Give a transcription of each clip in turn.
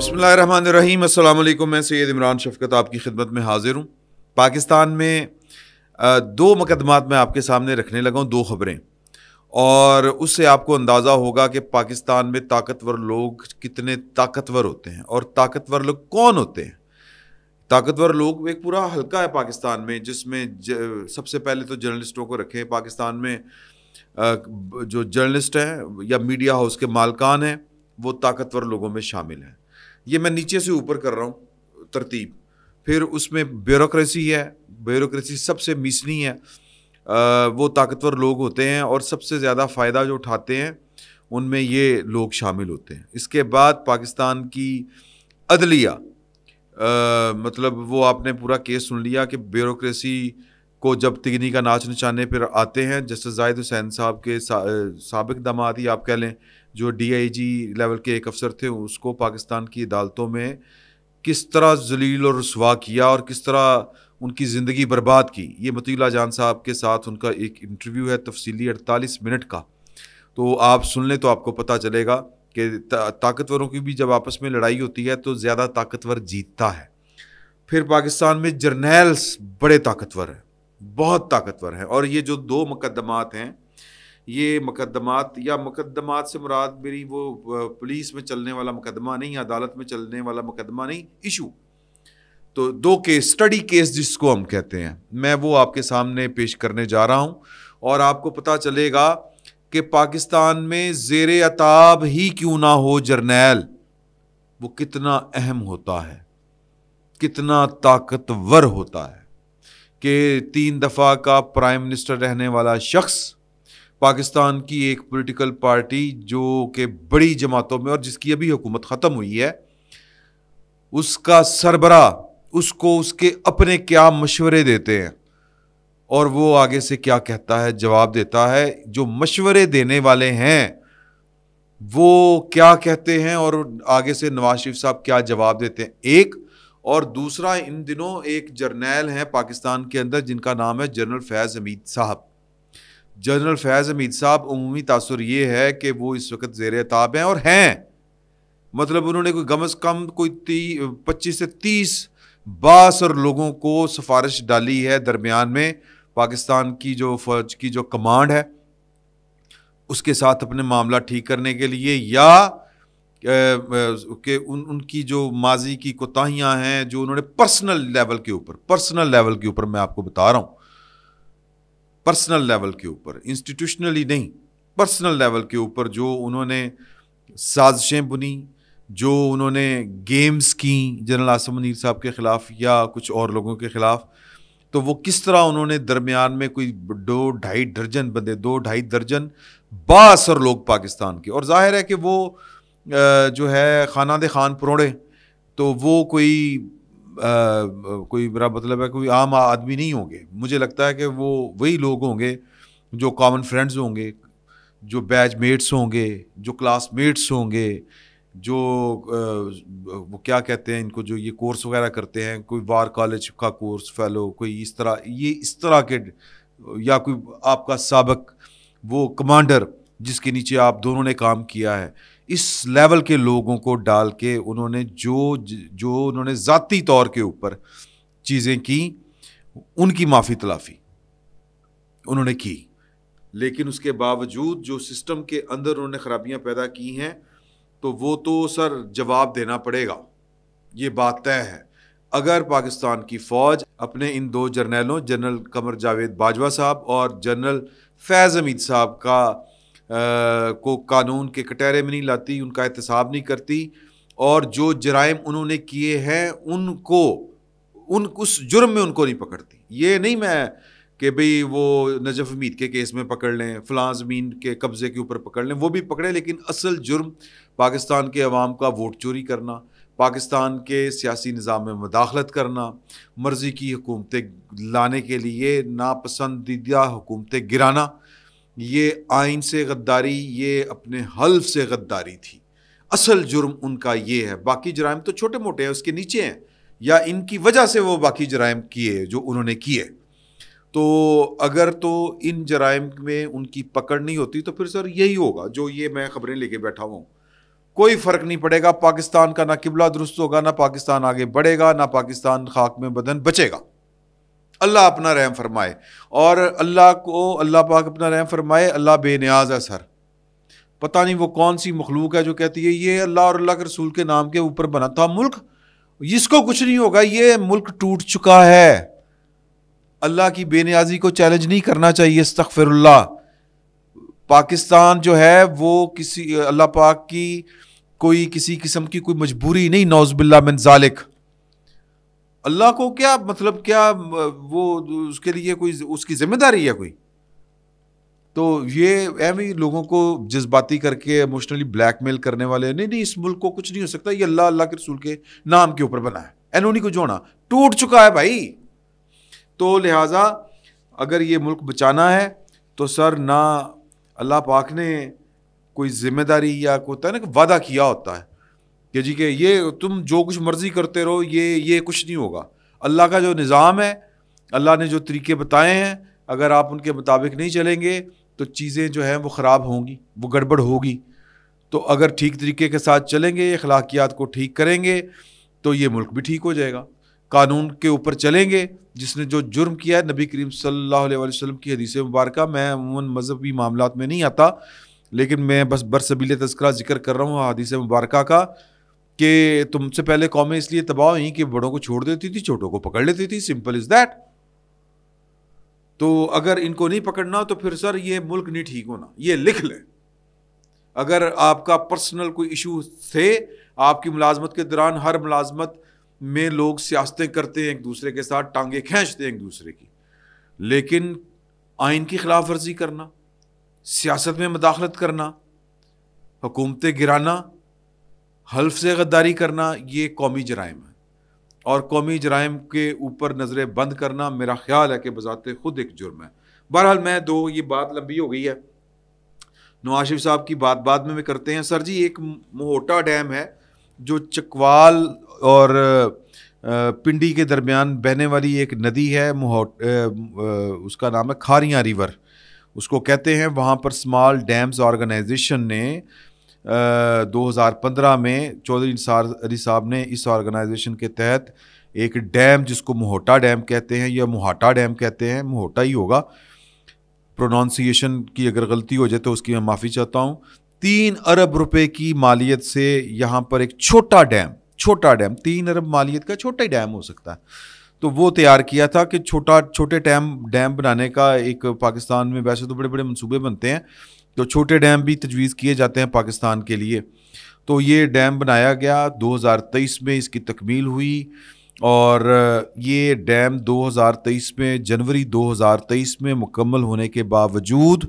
बसमीम अल्लाम मैं सैद इमरान शफकत आपकी खिदमत में हाज़िर हूँ पाकिस्तान में दो मुकदमात मैं आपके सामने रखने लगा हूँ दो खबरें और उससे आपको अंदाज़ा होगा कि पाकिस्तान में ताकतवर लोग कितने ताकतवर होते हैं और ताकतवर लोग कौन होते हैं ताकतवर लोग एक पूरा हल्का है पाकिस्तान में जिसमें सबसे पहले तो जर्नलिस्टों को रखें पाकिस्तान में जो जर्नलिस्ट हैं या मीडिया हाउस के मालकान हैं वो ताकतवर लोगों में शामिल हैं ये मैं नीचे से ऊपर कर रहा हूँ तरतीब फिर उसमें ब्यूरोक्रेसी है ब्यूरोक्रेसी सबसे मिसनी है आ, वो ताकतवर लोग होते हैं और सबसे ज़्यादा फ़ायदा जो उठाते हैं उनमें ये लोग शामिल होते हैं इसके बाद पाकिस्तान की अदलिया आ, मतलब वो आपने पूरा केस सुन लिया कि ब्यूरोक्रेसी को जब तिगनी का नाच नचाने पर आते हैं जस्टिस जाहिद हुसैन साहब के सबक दामाद ही आप कह लें जो डीआईजी लेवल के एक अफसर थे उसको पाकिस्तान की अदालतों में किस तरह जलील और रसवा किया और किस तरह उनकी ज़िंदगी बर्बाद की ये मतीला जान साहब के साथ उनका एक इंटरव्यू है तफसीली अड़तालीस मिनट का तो आप सुन लें तो आपको पता चलेगा कि ताकतवरों की भी जब आपस में लड़ाई होती है तो ज़्यादा ताकतवर जीतता है फिर पाकिस्तान में जर्नैल्स बड़े ताकतवर हैं बहुत ताकतवर हैं और ये जो दो मुकदमात हैं ये मुकदमात या मुकदमात से मुराद मेरी वो पुलिस में चलने वाला मुकदमा नहीं अदालत में चलने वाला मुकदमा नहीं इशू तो दो केस स्टडी केस जिसको हम कहते हैं मैं वो आपके सामने पेश करने जा रहा हूँ और आपको पता चलेगा कि पाकिस्तान में जेर अताब ही क्यों ना हो जर्नैल वो कितना अहम होता है कितना ताकतवर होता है कि तीन दफ़ा का प्राइम मिनिस्टर रहने वाला शख्स पाकिस्तान की एक पॉलिटिकल पार्टी जो कि बड़ी जमातों में और जिसकी अभी हुकूमत ख़त्म हुई है उसका सरबरा उसको उसके अपने क्या मशवरे देते हैं और वो आगे से क्या कहता है जवाब देता है जो मशवरे देने वाले हैं वो क्या कहते हैं और आगे से नवाज शरीफ साहब क्या जवाब देते हैं एक और दूसरा इन दिनों एक जर्नैल हैं पाकिस्तान के अंदर जिनका नाम है जनरल फैज़ हमीद साहब जनरल फैज़ हमीद साहब अमूमी तासर ये है कि वो इस वक्त जेर ताब हैं और हैं मतलब उन्होंने कोई कम अज़ कम कोई ती पच्चीस से तीस बासर लोगों को सिफारिश डाली है दरमियान में पाकिस्तान की जो फ़ौज की जो कमांड है उसके साथ अपने मामला ठीक करने के लिए या कि उन उनकी जो माजी की कोताहियाँ हैं जो उन्होंने पर्सनल लेवल के ऊपर पर्सनल लेवल के ऊपर मैं आपको बता रहा हूँ पर्सनल लेवल के ऊपर इंस्टीट्यूशनली नहीं पर्सनल लेवल के ऊपर जो उन्होंने साजिशें बुनी जो उन्होंने गेम्स की जनरल आसम मनीर साहब के ख़िलाफ़ या कुछ और लोगों के ख़िलाफ़ तो वो किस तरह उन्होंने दरमियान में कोई दो ढाई दर्जन बंदे दो ढाई दर्जन बासर लोग पाकिस्तान के और जाहिर है कि वो जो है दे खान परोड़े तो वो कोई कोई मेरा मतलब है कोई आम आदमी नहीं होंगे मुझे लगता है कि वो वही लोग होंगे जो कॉमन फ्रेंड्स होंगे जो बैच मेट्स होंगे जो क्लास मेट्स होंगे जो आ, वो क्या कहते हैं इनको जो ये कोर्स वगैरह करते हैं कोई वार कॉलेज का कोर्स फैलो कोई इस तरह ये इस तरह के या कोई आपका सबक वो कमांडर जिसके नीचे आप दोनों ने काम किया है इस लेवल के लोगों को डाल के उन्होंने जो जो उन्होंने ज़ाती तौर के ऊपर चीज़ें की उनकी माफ़ी तलाफ़ी उन्होंने की लेकिन उसके बावजूद जो सिस्टम के अंदर उन्होंने ख़राबियाँ पैदा की हैं तो वो तो सर जवाब देना पड़ेगा ये बात तय है अगर पाकिस्तान की फ़ौज अपने इन दो जर्नैलों जनरल कमर जावेद बाजवा साहब और जनरल फैज़ हमीद साहब का को कानून के कटहरे में नहीं लाती उनका एहतसाब नहीं करती और जो जराइम उन्होंने किए हैं उनको उन उस जुर्म में उनको नहीं पकड़ती ये नहीं मैं कि भाई वो नजफ हमीद के केस में पकड़ लें फलां ज़मीन के कब्ज़े के ऊपर पकड़ लें वो भी पकड़े लेकिन असल जुर्म पाकिस्तान के अवाम का वोट चोरी करना पाकिस्तान के सियासी निज़ाम में मदाखलत करना मर्ज़ी की हुकूमतें लाने के लिए नापसंदीदा हुकूमतें गिराना ये आइन से गद्दारी ये अपने हल्फ से गद्दारी थी असल जुर्म उनका ये है बाकी जराइम तो छोटे मोटे हैं उसके नीचे हैं या इनकी वजह से वो बाकी जराइम किए जो उन्होंने किए तो अगर तो इन जराइम में उनकी पकड़ नहीं होती तो फिर सर यही होगा जो ये मैं खबरें लेके बैठा हुआ कोई फ़र्क नहीं पड़ेगा पाकिस्तान का ना किबला दुरुस्त होगा ना पाकिस्तान आगे बढ़ेगा ना पाकिस्तान खाक में बदन बचेगा अल्लाह अपना रहम फरमाए और अल्लाह को अल्लाह पाक अपना रहम फरमाए अल्लाह बेनियाज है सर पता नहीं वो कौन सी मखलूक है जो कहती है ये अल्लाह और अल्लाह के रसूल के नाम के ऊपर बना था मुल्क इसको कुछ नहीं होगा ये मुल्क टूट चुका है अल्लाह की बेनियाजी को चैलेंज नहीं करना चाहिए तखफरल्ला पाकिस्तान जो है वो किसी अल्लाह पाक की कोई किसी किस्म की कोई मजबूरी नहीं नौजबिल्ला मिन जालिक अल्लाह को क्या मतलब क्या वो उसके लिए कोई उसकी जिम्मेदारी है कोई तो ये एम ही लोगों को जज्बाती करके इमोशनली ब्लैकमेल करने वाले नहीं नहीं इस मुल्क को कुछ नहीं हो सकता ये अल्लाह अल्लाह के रसूल के नाम के ऊपर बना है एनोनी को जोड़ा टूट चुका है भाई तो लिहाजा अगर ये मुल्क बचाना है तो सर ना अल्लाह पाक ने कोई जिम्मेदारी या होता है ना वादा किया होता है कि जी के ये तुम जो कुछ मर्जी करते रहो ये ये कुछ नहीं होगा अल्लाह का जो निज़ाम है अल्लाह ने जो तरीके बताए हैं अगर आप उनके मुताबिक नहीं चलेंगे तो चीज़ें जो हैं वो ख़राब होंगी वो गड़बड़ होगी तो अगर ठीक तरीके के साथ चलेंगे अखलाकियात को ठीक करेंगे तो ये मुल्क भी ठीक हो जाएगा कानून के ऊपर चलेंगे जिसने जो जुर्म किया है नबी करीम सल्लल्लाहु अलैहि वसल्लम की हदीस मुबारक मैं अमूमन मजहबी मामला में नहीं आता लेकिन मैं बस बरसबील तस्करा जिक्र कर रहा हूँ हदीस मुबारक का कि तुमसे पहले कौमें इसलिए तबाह हुई कि बड़ों को छोड़ देती थी छोटों को पकड़ लेती थी सिंपल इज दैट तो अगर इनको नहीं पकड़ना तो फिर सर ये मुल्क नहीं ठीक होना ये लिख लें अगर आपका पर्सनल कोई इशू थे आपकी मुलाजमत के दौरान हर मुलाजमत में लोग सियासतें करते हैं एक दूसरे के साथ टांगे खींचते हैं एक दूसरे की लेकिन आइन की खिलाफ वर्जी करना सियासत में मदाखलत करना हुकूमतें गिराना हल्फ से गद्दारी करना ये कौमी जराइम है और कौमी जराइम के ऊपर नज़रें बंद करना मेरा ख्याल है कि बजात खुद एक जुर्म है बहरहाल मैं दो ये बात लंबी हो गई है नवाज शरीफ साहब की बात बाद में भी करते हैं सर जी एक मोहटा डैम है जो चकवाल और पिंडी के दरमियान बहने वाली एक नदी है मोहट उसका नाम है खारियाँ रिवर उसको कहते हैं वहाँ पर स्मॉल डैम्स ऑर्गेनाइजेशन ने 2015 में चौधरी अली साहब ने इस ऑर्गेनाइजेशन के तहत एक डैम जिसको मोहटा डैम कहते हैं या मोहाटा डैम कहते हैं मोहटा ही होगा प्रोनाउंसिएशन की अगर गलती हो जाए तो उसकी मैं माफ़ी चाहता हूँ तीन अरब रुपए की मालियत से यहाँ पर एक छोटा डैम छोटा डैम तीन अरब मालियत का छोटा ही डैम हो सकता है तो वो तैयार किया था कि छोटा छोटे डैम डैम बनाने का एक पाकिस्तान में वैसे तो बड़े बड़े मनसूबे बनते हैं तो छोटे डैम भी तजवीज़ किए जाते हैं पाकिस्तान के लिए तो ये डैम बनाया गया 2023 में इसकी तकमील हुई और ये डैम 2023 में जनवरी 2023 में मुकम्मल होने के बावजूद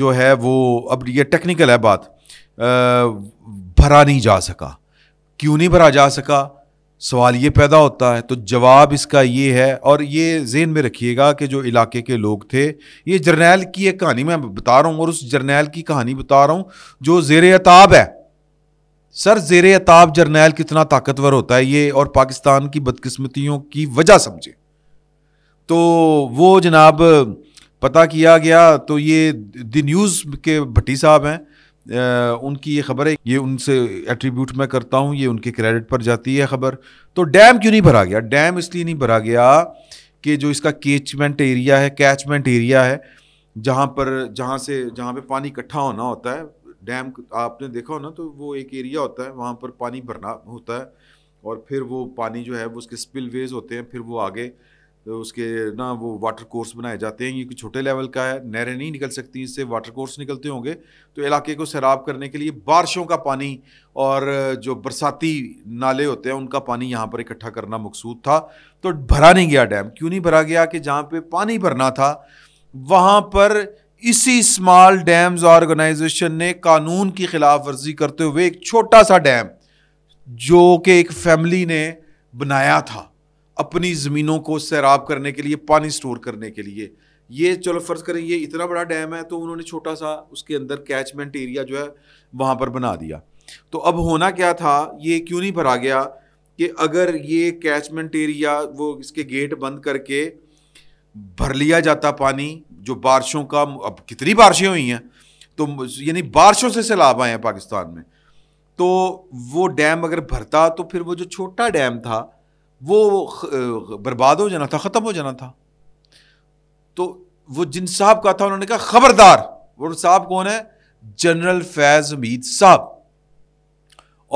जो है वो अब ये टेक्निकल है बात भरा नहीं जा सका क्यों नहीं भरा जा सका सवाल ये पैदा होता है तो जवाब इसका ये है और ये जेन में रखिएगा कि जो इलाके के लोग थे ये जर्नैल की एक कहानी मैं बता रहा हूँ और उस जर्नैल की कहानी बता रहा हूँ जो जेर अताब है सर जेर अताब जर्नैल कितना ताकतवर होता है ये और पाकिस्तान की बदकस्मतियों की वजह समझे तो वो जनाब पता किया गया तो ये द न्यूज़ के भट्टी साहब हैं उनकी ये खबर है ये उनसे एट्रीब्यूट मैं करता हूँ ये उनके क्रेडिट पर जाती है खबर तो डैम क्यों नहीं भरा गया डैम इसलिए नहीं भरा गया कि जो इसका कैचमेंट एरिया है कैचमेंट एरिया है जहाँ पर जहाँ से जहाँ पे पानी इकट्ठा होना होता है डैम आपने देखा हो ना तो वो एक एरिया होता है वहाँ पर पानी भरना होता है और फिर वो पानी जो है वो उसके स्पिल वेज होते हैं फिर वो आगे तो उसके ना वो वाटर कोर्स बनाए जाते हैं क्योंकि छोटे लेवल का है नहरें नहीं निकल सकती इससे वाटर कोर्स निकलते होंगे तो इलाके को सैराब करने के लिए बारिशों का पानी और जो बरसाती नाले होते हैं उनका पानी यहाँ पर इकट्ठा करना मकसूद था तो भरा नहीं गया डैम क्यों नहीं भरा गया कि जहाँ पर पानी भरना था वहाँ पर इसी स्मॉल डैम्स ऑर्गेनाइजेशन ने कानून की खिलाफ वर्जी करते हुए एक छोटा सा डैम जो कि एक फैमिली ने बनाया था अपनी ज़मीनों को सैराब करने के लिए पानी स्टोर करने के लिए ये चलो फ़र्ज़ करें ये इतना बड़ा डैम है तो उन्होंने छोटा सा उसके अंदर कैचमेंट एरिया जो है वहाँ पर बना दिया तो अब होना क्या था ये क्यों नहीं भरा गया कि अगर ये कैचमेंट एरिया वो इसके गेट बंद करके भर लिया जाता पानी जो बारिशों का अब कितनी बारिशें हुई हैं तो यानी बारिशों से सैलाब आए हैं पाकिस्तान में तो वो डैम अगर भरता तो फिर वो जो छोटा डैम था वो बर्बाद हो जाना था ख़त्म हो जाना था तो वो जिन साहब का था उन्होंने कहा ख़बरदार वो साहब कौन है जनरल फैज़ हमीद साहब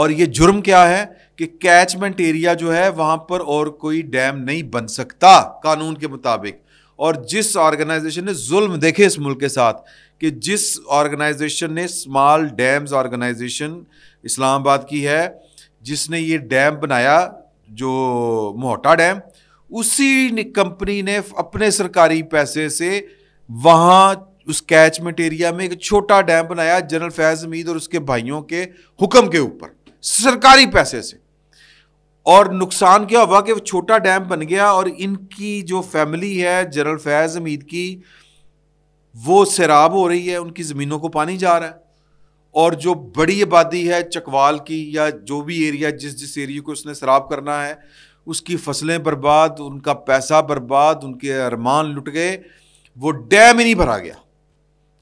और ये जुर्म क्या है कि कैचमेंट एरिया जो है वहाँ पर और कोई डैम नहीं बन सकता कानून के मुताबिक और जिस ऑर्गेनाइजेशन ने जुल्म देखे इस मुल्क के साथ कि जिस ऑर्गेनाइजेशन ने स्मॉल डैम्स ऑर्गेनाइजेशन इस्लामाबाद की है जिसने ये डैम बनाया जो मोहटा डैम उसी कंपनी ने अपने सरकारी पैसे से वहाँ उस कैचमेंट एरिया में एक छोटा डैम बनाया जनरल फैज हमीद और उसके भाइयों के हुक्म के ऊपर सरकारी पैसे से और नुकसान क्या हुआ कि वो छोटा डैम बन गया और इनकी जो फैमिली है जनरल फैज हमीद की वो सैराब हो रही है उनकी ज़मीनों को पानी जा रहा है और जो बड़ी आबादी है चकवाल की या जो भी एरिया जिस जिस एरिया को उसने शराब करना है उसकी फसलें बर्बाद उनका पैसा बर्बाद उनके अरमान लुट गए वो डैम ही नहीं भरा गया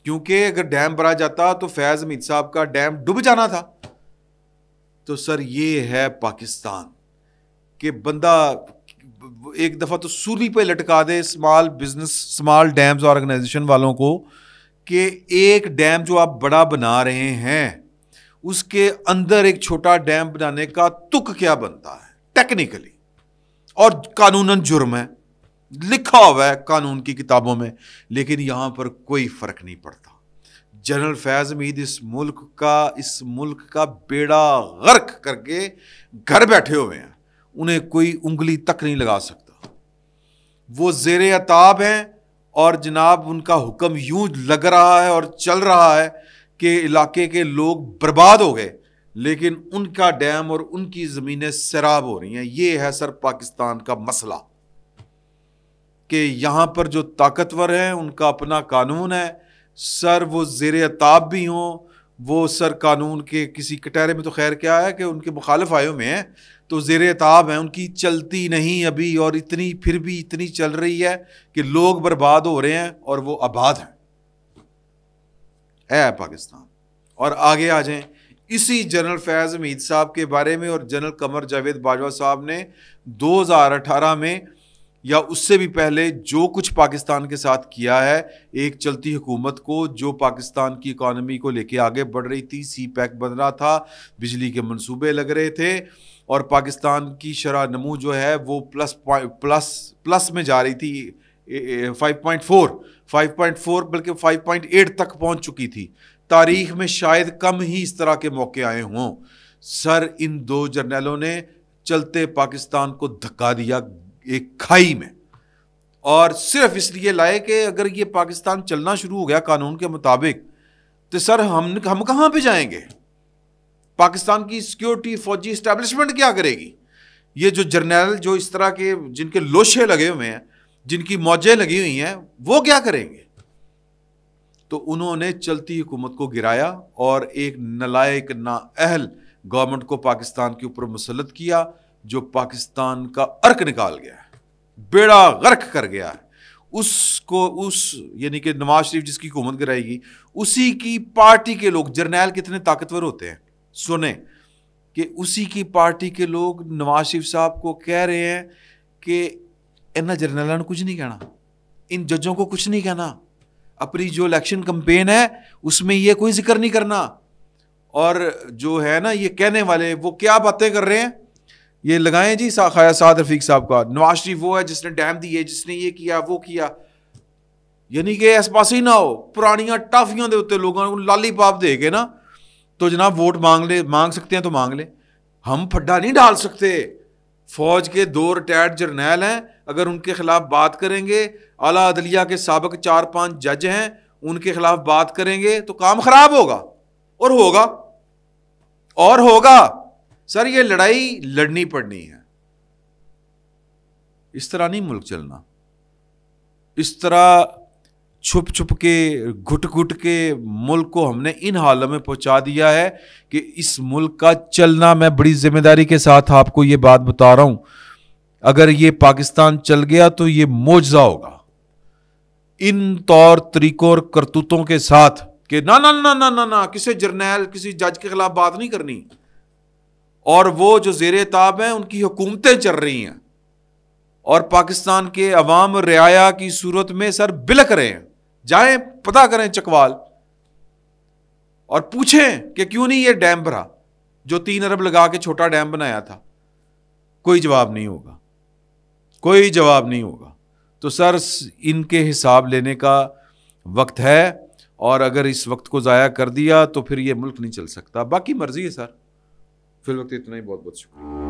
क्योंकि अगर डैम भरा जाता तो फैज़ हमीद साहब का डैम डूब जाना था तो सर ये है पाकिस्तान कि बंदा एक दफ़ा तो सूली पे लटका दे small business small dams organisation वालों को कि एक डैम जो आप बड़ा बना रहे हैं उसके अंदर एक छोटा डैम बनाने का तुक क्या बनता है टेक्निकली और कानूनन जुर्म है लिखा हुआ है कानून की किताबों में लेकिन यहाँ पर कोई फ़र्क नहीं पड़ता जनरल फैज़ मीद इस मुल्क का इस मुल्क का बेड़ा गर्क करके घर बैठे हुए हैं उन्हें कोई उंगली तक नहीं लगा सकता वो जेर अताब हैं और जनाब उनका हुक्म यूं लग रहा है और चल रहा है कि इलाके के लोग बर्बाद हो गए लेकिन उनका डैम और उनकी ज़मीनें सैराब हो रही हैं ये है सर पाकिस्तान का मसला कि यहाँ पर जो ताकतवर हैं उनका अपना कानून है सर वो जेर ताब भी हों वो सर कानून के किसी कटहरे में तो खैर क्या है कि उनके मुखालफ आयो में हैं तो ज़ेर ताब हैं उनकी चलती नहीं अभी और इतनी फिर भी इतनी चल रही है कि लोग बर्बाद हो रहे हैं और वो आबाद हैं है पाकिस्तान और आगे आ जाएं इसी जनरल फैज़ हमीद साहब के बारे में और जनरल कमर जावेद बाजवा साहब ने 2018 में या उससे भी पहले जो कुछ पाकिस्तान के साथ किया है एक चलती हुकूमत को जो पाकिस्तान की इकानमी को लेके आगे बढ़ रही थी सी पैक बन रहा था बिजली के मनसूबे लग रहे थे और पाकिस्तान की शरा नमू जो है वो प्लस प्लस प्लस में जा रही थी five point four five point four बल्कि फाइव पॉइंट एट तक पहुंच चुकी थी तारीख में शायद कम ही इस तरह के मौके आए हों सर इन दो जर्नैलों ने चलते पाकिस्तान को धक्का दिया एक खाई में और सिर्फ इसलिए लाए कि अगर ये पाकिस्तान चलना शुरू हो गया कानून के मुताबिक तो सर हम हम कहाँ पे जाएंगे पाकिस्तान की सिक्योरिटी फौजी इस्टेब्लिशमेंट क्या करेगी ये जो जर्नल जो इस तरह के जिनके लोशे लगे हुए हैं जिनकी मौजें लगी हुई हैं वो क्या करेंगे तो उन्होंने चलती हुकूमत को गिराया और एक नलायक अहल गवर्नमेंट को पाकिस्तान के ऊपर मुसलत किया जो पाकिस्तान का अर्क निकाल गया है बेड़ा गर्क कर गया है उसको उस यानी कि नवाज शरीफ जिसकी हुकूमत गिराएगी उसी की पार्टी के लोग जर्नैल कितने ताकतवर होते हैं सुने कि उसी की पार्टी के लोग नवाज शरीफ साहब को कह रहे हैं कि इन्हें जर्नैलों ने कुछ नहीं कहना इन जजों को कुछ नहीं कहना अपनी जो इलेक्शन कंपेन है उसमें ये कोई जिक्र नहीं करना और जो है ना ये कहने वाले वो क्या बातें कर रहे हैं ये लगाएं जी खाया साद रफीक साहब का नवाज शरीफ वो है जिसने डैम दिए जिसने ये किया वो किया यानी कि इस पास ही ना हो पुरानिया टाफिया के उत्ते लोगों को लाली पाप दे के ना तो जनाब वोट मांग ले मांग सकते हैं तो मांग ले हम फड्डा नहीं डाल सकते फौज के दो रिटायर्ड जर्नैल हैं अगर उनके खिलाफ बात करेंगे आला अदलिया के सबक चार पांच जज हैं उनके खिलाफ बात करेंगे तो काम खराब होगा और होगा और होगा सर ये लड़ाई लड़नी पड़नी है इस तरह नहीं मुल्क चलना इस तरह छुप छुप के घुट घुट के मुल्क को हमने इन हालों में पहुंचा दिया है कि इस मुल्क का चलना मैं बड़ी जिम्मेदारी के साथ आपको ये बात बता रहा हूं अगर ये पाकिस्तान चल गया तो ये मोजा होगा इन तौर तरीकों और करतूतों के साथ कि ना ना ना ना ना ना किसी जर्नैल किसी जज के खिलाफ बात नहीं करनी और वो जो जेर ताब हैं उनकी हुकूमतें चल रही हैं और पाकिस्तान के अवाम रियाया की सूरत में सर बिलक रहे हैं जाएं पता करें चकवाल और पूछें कि क्यों नहीं ये डैम भरा जो तीन अरब लगा के छोटा डैम बनाया था कोई जवाब नहीं होगा कोई जवाब नहीं होगा तो सर इनके हिसाब लेने का वक्त है और अगर इस वक्त को ज़ाया कर दिया तो फिर ये मुल्क नहीं चल सकता बाकी मर्जी है सर फिल्म वक्त इतना ही बहुत बहुत शुक्रिया